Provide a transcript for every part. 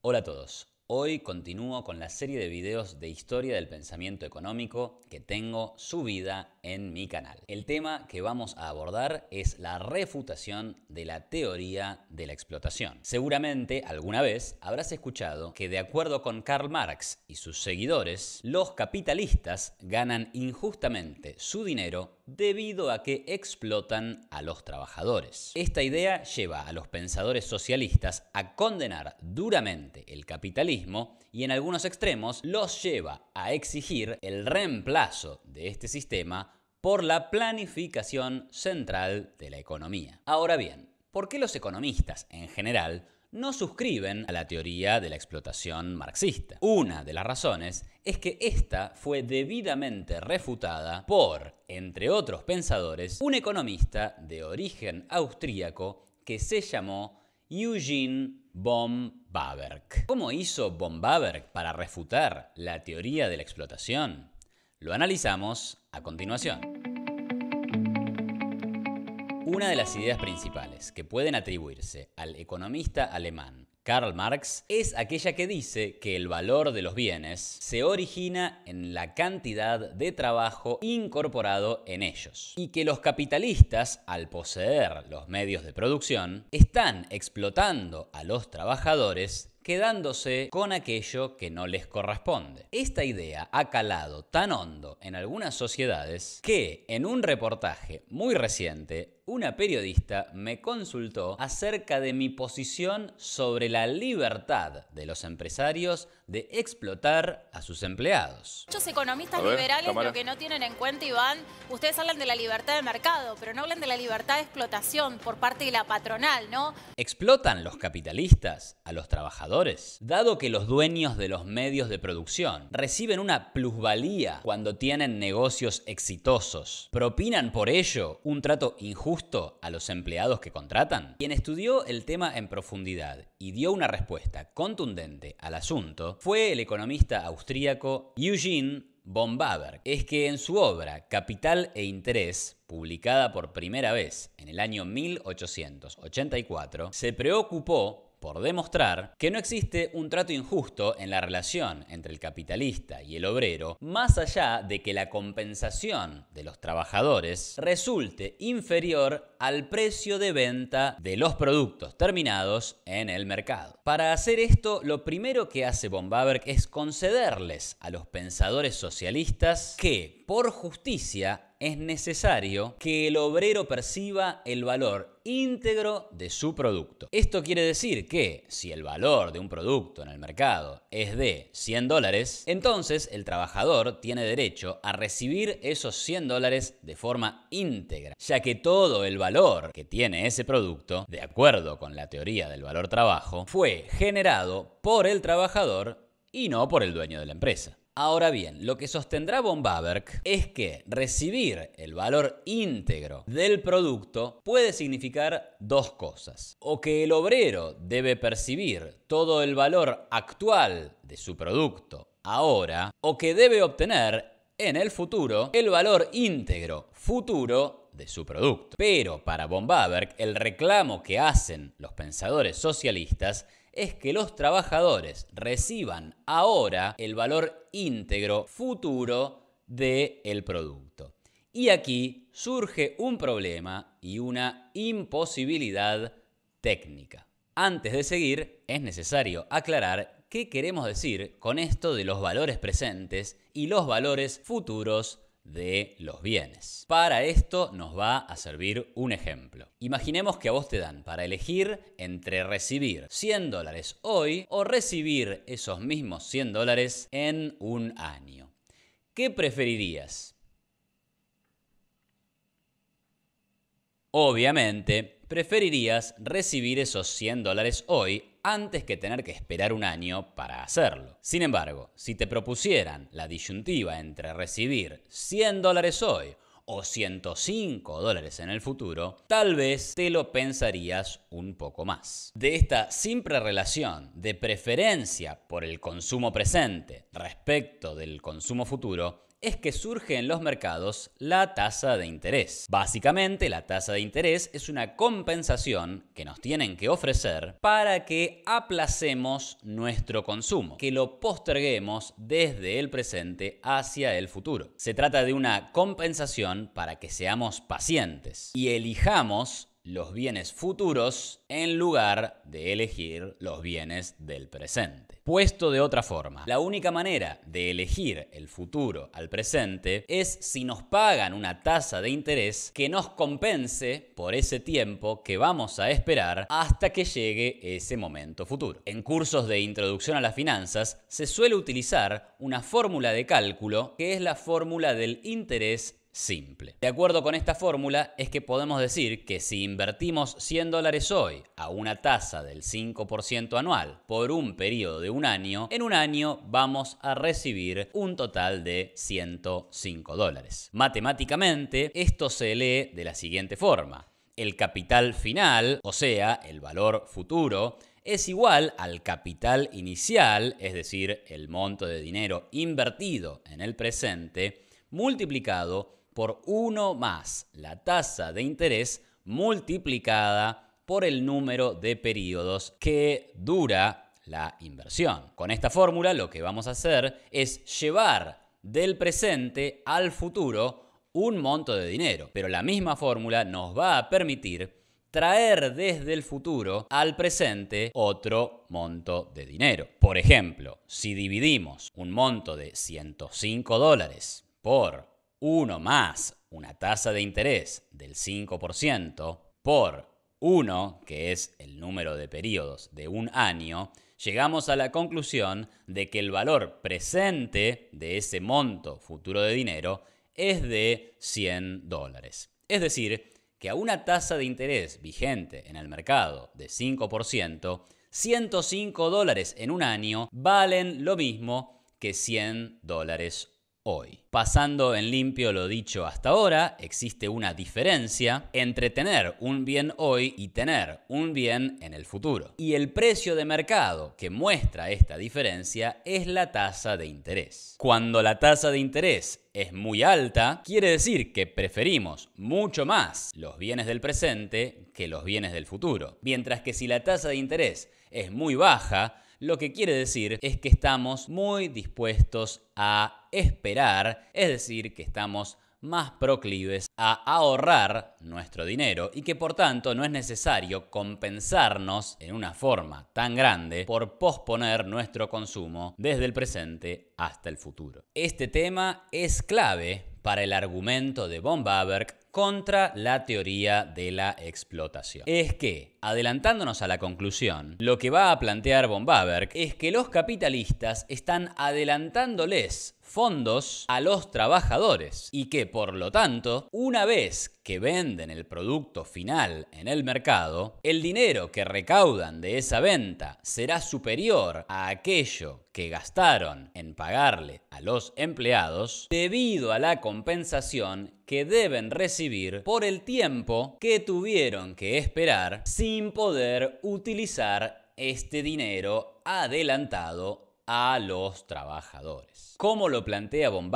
Hola a todos. Hoy continúo con la serie de videos de historia del pensamiento económico que tengo subida en mi canal. El tema que vamos a abordar es la refutación de la teoría de la explotación. Seguramente alguna vez habrás escuchado que de acuerdo con Karl Marx y sus seguidores, los capitalistas ganan injustamente su dinero debido a que explotan a los trabajadores. Esta idea lleva a los pensadores socialistas a condenar duramente el capitalismo y en algunos extremos los lleva a exigir el reemplazo de este sistema por la planificación central de la economía. Ahora bien, ¿por qué los economistas en general no suscriben a la teoría de la explotación marxista. Una de las razones es que esta fue debidamente refutada por, entre otros pensadores, un economista de origen austríaco que se llamó Eugene von Baberg. ¿Cómo hizo von para refutar la teoría de la explotación? Lo analizamos a continuación. Una de las ideas principales que pueden atribuirse al economista alemán Karl Marx es aquella que dice que el valor de los bienes se origina en la cantidad de trabajo incorporado en ellos y que los capitalistas, al poseer los medios de producción, están explotando a los trabajadores quedándose con aquello que no les corresponde. Esta idea ha calado tan hondo en algunas sociedades que en un reportaje muy reciente una periodista me consultó acerca de mi posición sobre la libertad de los empresarios de explotar a sus empleados. Muchos economistas liberales lo que no tienen en cuenta, Iván, ustedes hablan de la libertad de mercado, pero no hablan de la libertad de explotación por parte de la patronal, ¿no? ¿Explotan los capitalistas a los trabajadores? Dado que los dueños de los medios de producción reciben una plusvalía cuando tienen negocios exitosos, propinan por ello un trato injusto a los empleados que contratan? Quien estudió el tema en profundidad y dio una respuesta contundente al asunto fue el economista austríaco Eugene von Baber. Es que en su obra Capital e Interés, publicada por primera vez en el año 1884, se preocupó por demostrar que no existe un trato injusto en la relación entre el capitalista y el obrero, más allá de que la compensación de los trabajadores resulte inferior al precio de venta de los productos terminados en el mercado. Para hacer esto, lo primero que hace von es concederles a los pensadores socialistas que, por justicia, es necesario que el obrero perciba el valor íntegro de su producto. Esto quiere decir que si el valor de un producto en el mercado es de 100 dólares, entonces el trabajador tiene derecho a recibir esos 100 dólares de forma íntegra, ya que todo el valor que tiene ese producto, de acuerdo con la teoría del valor trabajo, fue generado por el trabajador y no por el dueño de la empresa. Ahora bien, lo que sostendrá von es que recibir el valor íntegro del producto puede significar dos cosas. O que el obrero debe percibir todo el valor actual de su producto ahora, o que debe obtener en el futuro el valor íntegro futuro de su producto. Pero para von el reclamo que hacen los pensadores socialistas es que los trabajadores reciban ahora el valor íntegro futuro del producto. Y aquí surge un problema y una imposibilidad técnica. Antes de seguir, es necesario aclarar qué queremos decir con esto de los valores presentes y los valores futuros de los bienes. Para esto nos va a servir un ejemplo. Imaginemos que a vos te dan para elegir entre recibir 100 dólares hoy o recibir esos mismos 100 dólares en un año. ¿Qué preferirías? Obviamente, preferirías recibir esos 100 dólares hoy antes que tener que esperar un año para hacerlo. Sin embargo, si te propusieran la disyuntiva entre recibir 100 dólares hoy o 105 dólares en el futuro, tal vez te lo pensarías un poco más. De esta simple relación de preferencia por el consumo presente respecto del consumo futuro, es que surge en los mercados la tasa de interés. Básicamente, la tasa de interés es una compensación que nos tienen que ofrecer para que aplacemos nuestro consumo, que lo posterguemos desde el presente hacia el futuro. Se trata de una compensación para que seamos pacientes y elijamos los bienes futuros en lugar de elegir los bienes del presente. Puesto de otra forma, la única manera de elegir el futuro al presente es si nos pagan una tasa de interés que nos compense por ese tiempo que vamos a esperar hasta que llegue ese momento futuro. En cursos de introducción a las finanzas se suele utilizar una fórmula de cálculo que es la fórmula del interés simple. De acuerdo con esta fórmula es que podemos decir que si invertimos 100 dólares hoy a una tasa del 5% anual por un periodo de un año, en un año vamos a recibir un total de 105 dólares. Matemáticamente, esto se lee de la siguiente forma. El capital final, o sea, el valor futuro, es igual al capital inicial, es decir, el monto de dinero invertido en el presente, multiplicado por uno más la tasa de interés multiplicada por el número de periodos que dura la inversión. Con esta fórmula lo que vamos a hacer es llevar del presente al futuro un monto de dinero, pero la misma fórmula nos va a permitir traer desde el futuro al presente otro monto de dinero. Por ejemplo, si dividimos un monto de 105 dólares por 1 más una tasa de interés del 5% por 1, que es el número de periodos de un año, llegamos a la conclusión de que el valor presente de ese monto futuro de dinero es de 100 dólares. Es decir, que a una tasa de interés vigente en el mercado de 5%, 105 dólares en un año valen lo mismo que 100 dólares Pasando en limpio lo dicho hasta ahora, existe una diferencia entre tener un bien hoy y tener un bien en el futuro. Y el precio de mercado que muestra esta diferencia es la tasa de interés. Cuando la tasa de interés es muy alta, quiere decir que preferimos mucho más los bienes del presente que los bienes del futuro. Mientras que si la tasa de interés es muy baja, lo que quiere decir es que estamos muy dispuestos a esperar, es decir, que estamos más proclives a ahorrar nuestro dinero y que por tanto no es necesario compensarnos en una forma tan grande por posponer nuestro consumo desde el presente hasta el futuro. Este tema es clave para el argumento de von contra la teoría de la explotación. Es que, adelantándonos a la conclusión, lo que va a plantear von es que los capitalistas están adelantándoles fondos a los trabajadores y que por lo tanto, una vez que venden el producto final en el mercado, el dinero que recaudan de esa venta será superior a aquello que gastaron en pagar pagarle a los empleados debido a la compensación que deben recibir por el tiempo que tuvieron que esperar sin poder utilizar este dinero adelantado a los trabajadores. Como lo plantea von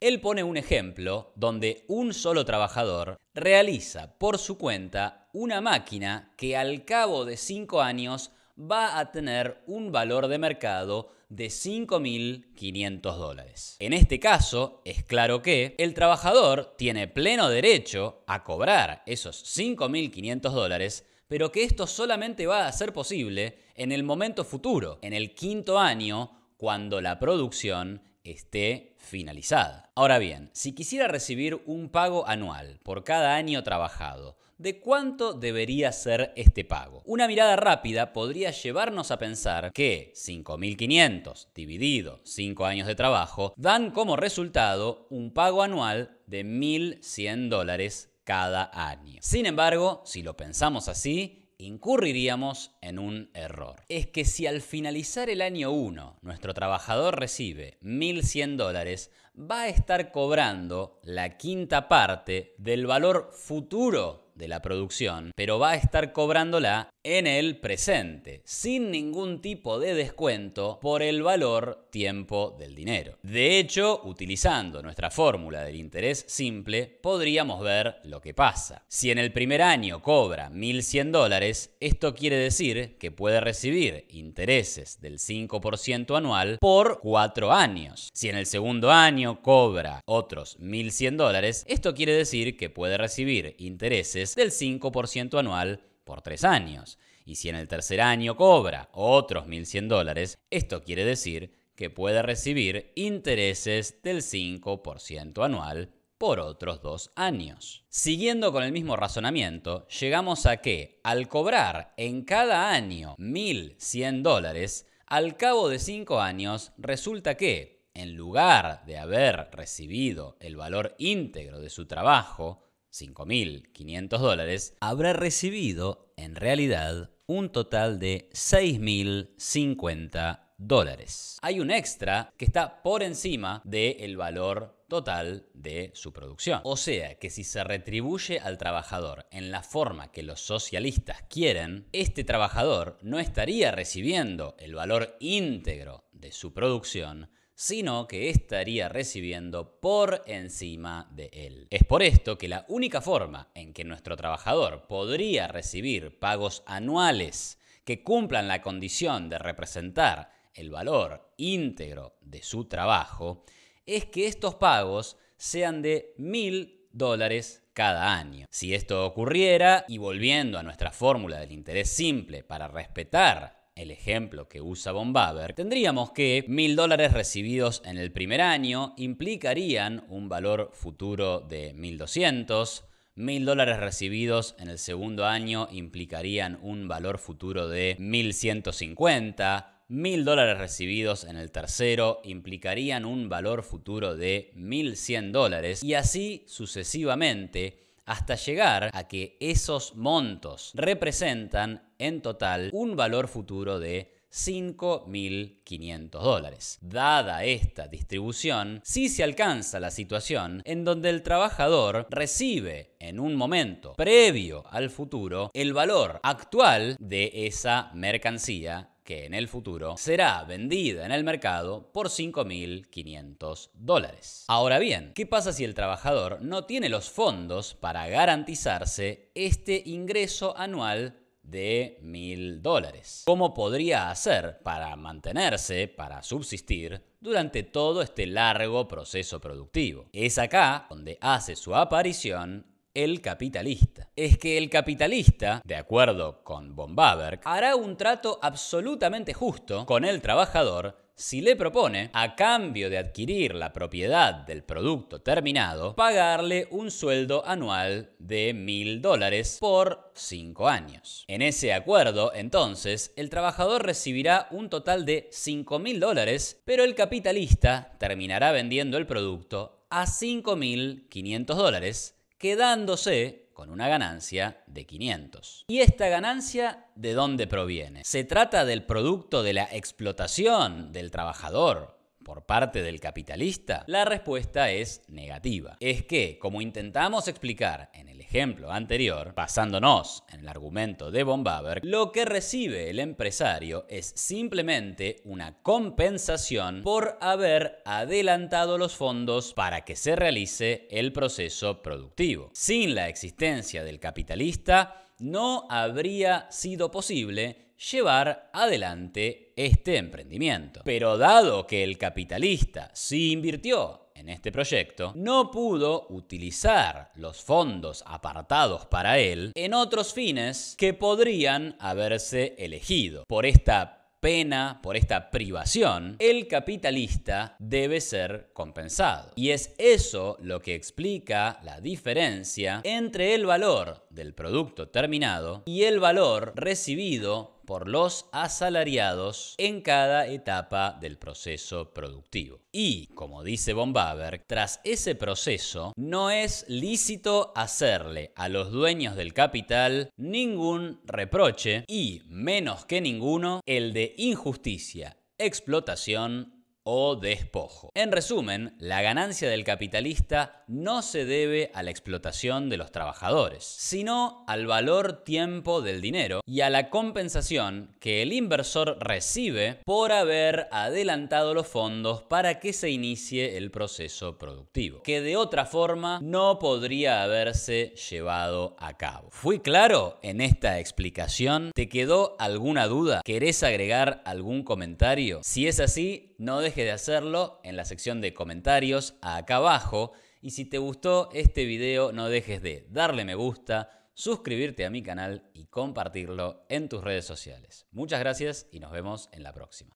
él pone un ejemplo donde un solo trabajador realiza por su cuenta una máquina que al cabo de cinco años va a tener un valor de mercado de 5.500 dólares. En este caso, es claro que el trabajador tiene pleno derecho a cobrar esos 5.500 dólares, pero que esto solamente va a ser posible en el momento futuro, en el quinto año, cuando la producción esté finalizada. Ahora bien, si quisiera recibir un pago anual por cada año trabajado, ¿de cuánto debería ser este pago? Una mirada rápida podría llevarnos a pensar que 5.500 dividido 5 años de trabajo dan como resultado un pago anual de 1.100 dólares cada año. Sin embargo, si lo pensamos así, incurriríamos en un error. Es que si al finalizar el año 1 nuestro trabajador recibe 1.100 dólares, va a estar cobrando la quinta parte del valor futuro de la producción, pero va a estar cobrándola en el presente, sin ningún tipo de descuento por el valor tiempo del dinero. De hecho, utilizando nuestra fórmula del interés simple, podríamos ver lo que pasa. Si en el primer año cobra 1.100 dólares, esto quiere decir que puede recibir intereses del 5% anual por 4 años. Si en el segundo año cobra otros 1.100 dólares, esto quiere decir que puede recibir intereses del 5% anual por tres años. Y si en el tercer año cobra otros 1.100 dólares, esto quiere decir que puede recibir intereses del 5% anual por otros dos años. Siguiendo con el mismo razonamiento, llegamos a que al cobrar en cada año 1.100 dólares, al cabo de cinco años resulta que, en lugar de haber recibido el valor íntegro de su trabajo, 5.500 dólares, habrá recibido en realidad un total de 6.050 dólares. Hay un extra que está por encima del el valor total de su producción. O sea que si se retribuye al trabajador en la forma que los socialistas quieren, este trabajador no estaría recibiendo el valor íntegro de su producción, sino que estaría recibiendo por encima de él. Es por esto que la única forma en que nuestro trabajador podría recibir pagos anuales que cumplan la condición de representar el valor íntegro de su trabajo es que estos pagos sean de mil dólares cada año. Si esto ocurriera, y volviendo a nuestra fórmula del interés simple para respetar el ejemplo que usa Bombaber, tendríamos que mil dólares recibidos en el primer año implicarían un valor futuro de 1200, mil dólares recibidos en el segundo año implicarían un valor futuro de 1150, mil dólares recibidos en el tercero implicarían un valor futuro de 1100 dólares y así sucesivamente hasta llegar a que esos montos representan en total un valor futuro de 5.500 dólares. Dada esta distribución, sí se alcanza la situación en donde el trabajador recibe en un momento previo al futuro el valor actual de esa mercancía que en el futuro será vendida en el mercado por 5.500 dólares. Ahora bien, ¿qué pasa si el trabajador no tiene los fondos para garantizarse este ingreso anual de mil dólares. ¿Cómo podría hacer para mantenerse, para subsistir durante todo este largo proceso productivo? Es acá donde hace su aparición el capitalista. Es que el capitalista, de acuerdo con von hará un trato absolutamente justo con el trabajador si le propone, a cambio de adquirir la propiedad del producto terminado, pagarle un sueldo anual de mil dólares por 5 años. En ese acuerdo, entonces, el trabajador recibirá un total de cinco mil dólares, pero el capitalista terminará vendiendo el producto a 5.500 dólares quedándose con una ganancia de 500. ¿Y esta ganancia de dónde proviene? Se trata del producto de la explotación del trabajador por parte del capitalista. La respuesta es negativa. Es que, como intentamos explicar en el ejemplo anterior, basándonos en el argumento de Von lo que recibe el empresario es simplemente una compensación por haber adelantado los fondos para que se realice el proceso productivo. Sin la existencia del capitalista, no habría sido posible llevar adelante este emprendimiento. Pero dado que el capitalista sí invirtió en este proyecto, no pudo utilizar los fondos apartados para él en otros fines que podrían haberse elegido. Por esta pena, por esta privación, el capitalista debe ser compensado. Y es eso lo que explica la diferencia entre el valor del producto terminado y el valor recibido por los asalariados en cada etapa del proceso productivo. Y, como dice von Baber, tras ese proceso no es lícito hacerle a los dueños del capital ningún reproche y, menos que ninguno, el de injusticia, explotación o despojo. En resumen, la ganancia del capitalista no se debe a la explotación de los trabajadores, sino al valor tiempo del dinero y a la compensación que el inversor recibe por haber adelantado los fondos para que se inicie el proceso productivo, que de otra forma no podría haberse llevado a cabo. ¿Fui claro en esta explicación? ¿Te quedó alguna duda? ¿Querés agregar algún comentario? Si es así, no dejes de hacerlo en la sección de comentarios acá abajo. Y si te gustó este video, no dejes de darle me gusta, suscribirte a mi canal y compartirlo en tus redes sociales. Muchas gracias y nos vemos en la próxima.